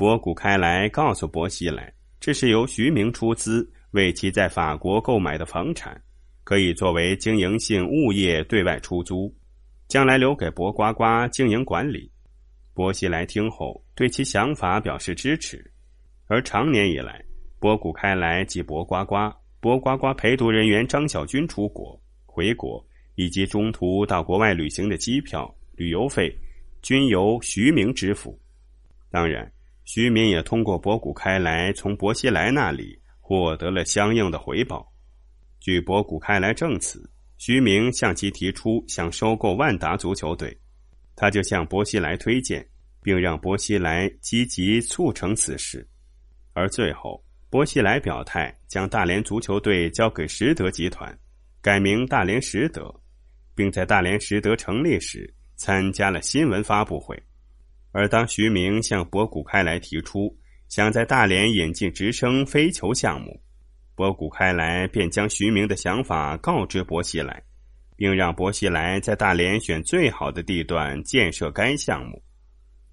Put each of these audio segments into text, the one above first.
博古开来告诉博西来：“这是由徐明出资为其在法国购买的房产，可以作为经营性物业对外出租，将来留给博呱呱经营管理。”薄西来听后对其想法表示支持。而常年以来，博古开来及博呱呱、博呱呱陪读人员张小军出国、回国以及中途到国外旅行的机票、旅游费，均由徐明支付。当然。徐明也通过博古开来从薄熙来那里获得了相应的回报。据博古开来证词，徐明向其提出想收购万达足球队，他就向薄熙来推荐，并让薄熙来积极促成此事。而最后，薄熙来表态将大连足球队交给实德集团，改名大连实德，并在大连实德成立时参加了新闻发布会。而当徐明向博古开来提出想在大连引进直升飞球项目，博古开来便将徐明的想法告知博西来，并让博西来在大连选最好的地段建设该项目。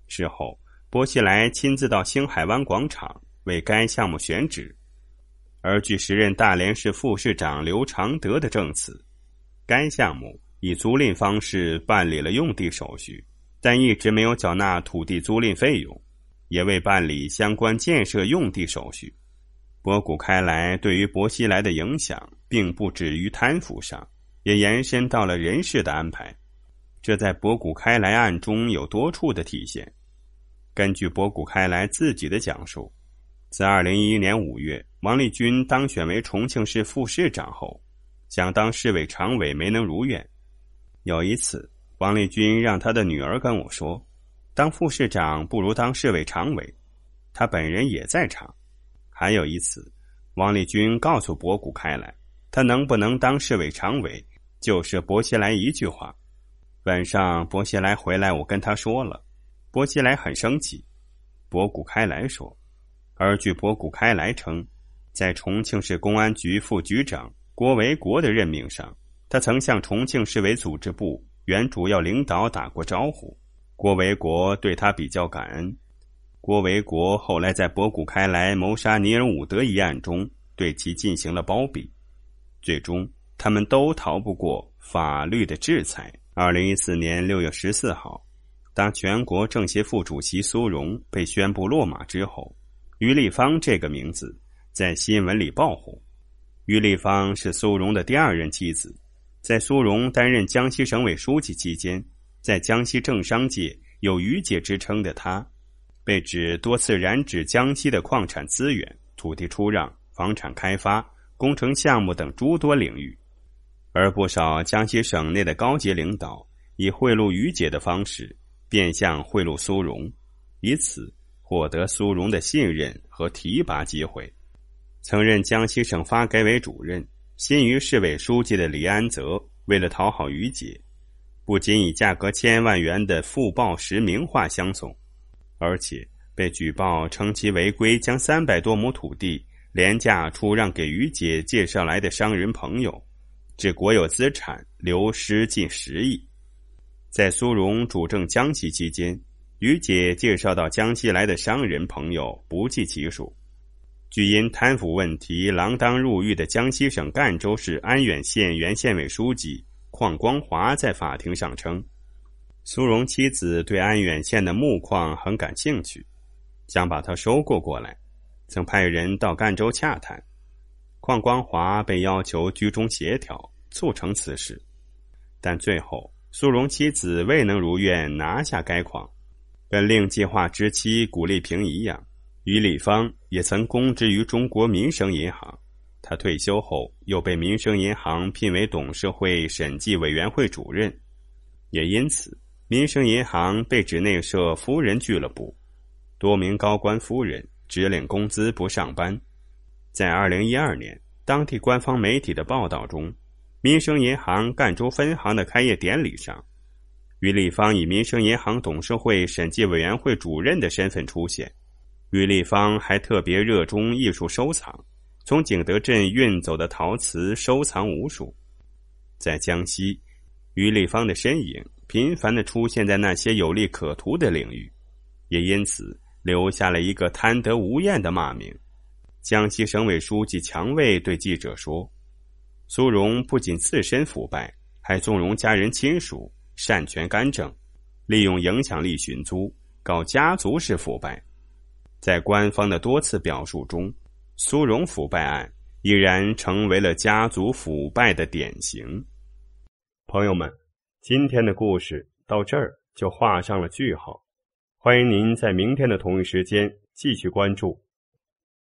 事后，薄熙来亲自到星海湾广场为该项目选址。而据时任大连市副市长刘常德的证词，该项目以租赁方式办理了用地手续。但一直没有缴纳土地租赁费用，也未办理相关建设用地手续。博古开来对于薄熙来的影响，并不止于贪腐上，也延伸到了人事的安排。这在博古开来案中有多处的体现。根据博古开来自己的讲述，自二零一一年五月王立军当选为重庆市副市长后，想当市委常委没能如愿。有一次。王立军让他的女儿跟我说：“当副市长不如当市委常委。”他本人也在场。还有一次，王立军告诉博古开来：“他能不能当市委常委，就是薄熙来一句话。”晚上，薄熙来回来，我跟他说了，薄熙来很生气。博古开来说：“而据博古开来称，在重庆市公安局副局长郭维国的任命上，他曾向重庆市委组织部。”原主要领导打过招呼，郭维国对他比较感恩。郭维国后来在博古开来谋杀尼尔伍德一案中，对其进行了包庇，最终他们都逃不过法律的制裁。二零一四年六月十四号，当全国政协副主席苏荣被宣布落马之后，于立芳这个名字在新闻里爆红。于立芳是苏荣的第二任妻子。在苏荣担任江西省委书记期间，在江西政商界有“余姐”之称的他，被指多次染指江西的矿产资源、土地出让、房产开发、工程项目等诸多领域，而不少江西省内的高级领导以贿赂“余姐”的方式，变相贿赂苏荣，以此获得苏荣的信任和提拔机会。曾任江西省发改委主任。新余市委书记的李安泽，为了讨好于姐，不仅以价格千万元的傅报实名画相送，而且被举报称其违规将三百多亩土地廉价出让给于姐介绍来的商人朋友，致国有资产流失近十亿。在苏荣主政江西期间，于姐介绍到江西来的商人朋友不计其数。据因贪腐问题锒铛入狱的江西省赣州市安远县原县委书记况光华在法庭上称，苏荣妻子对安远县的木矿很感兴趣，想把它收购过来，曾派人到赣州洽谈。况光华被要求居中协调促成此事，但最后苏荣妻子未能如愿拿下该矿，跟令计划之妻古丽萍一样。于立芳也曾供职于中国民生银行，他退休后又被民生银行聘为董事会审计委员会主任，也因此，民生银行被指内设“夫人俱乐部”，多名高官夫人只领工资不上班。在2012年当地官方媒体的报道中，民生银行赣州分行的开业典礼上，于立芳以民生银行董事会审计委员会主任的身份出现。于立芳还特别热衷艺术收藏，从景德镇运走的陶瓷收藏无数。在江西，于立芳的身影频繁的出现在那些有利可图的领域，也因此留下了一个贪得无厌的骂名。江西省委书记强卫对记者说：“苏荣不仅自身腐败，还纵容家人亲属擅权干政，利用影响力寻租，搞家族式腐败。”在官方的多次表述中，苏荣腐败案已然成为了家族腐败的典型。朋友们，今天的故事到这儿就画上了句号。欢迎您在明天的同一时间继续关注。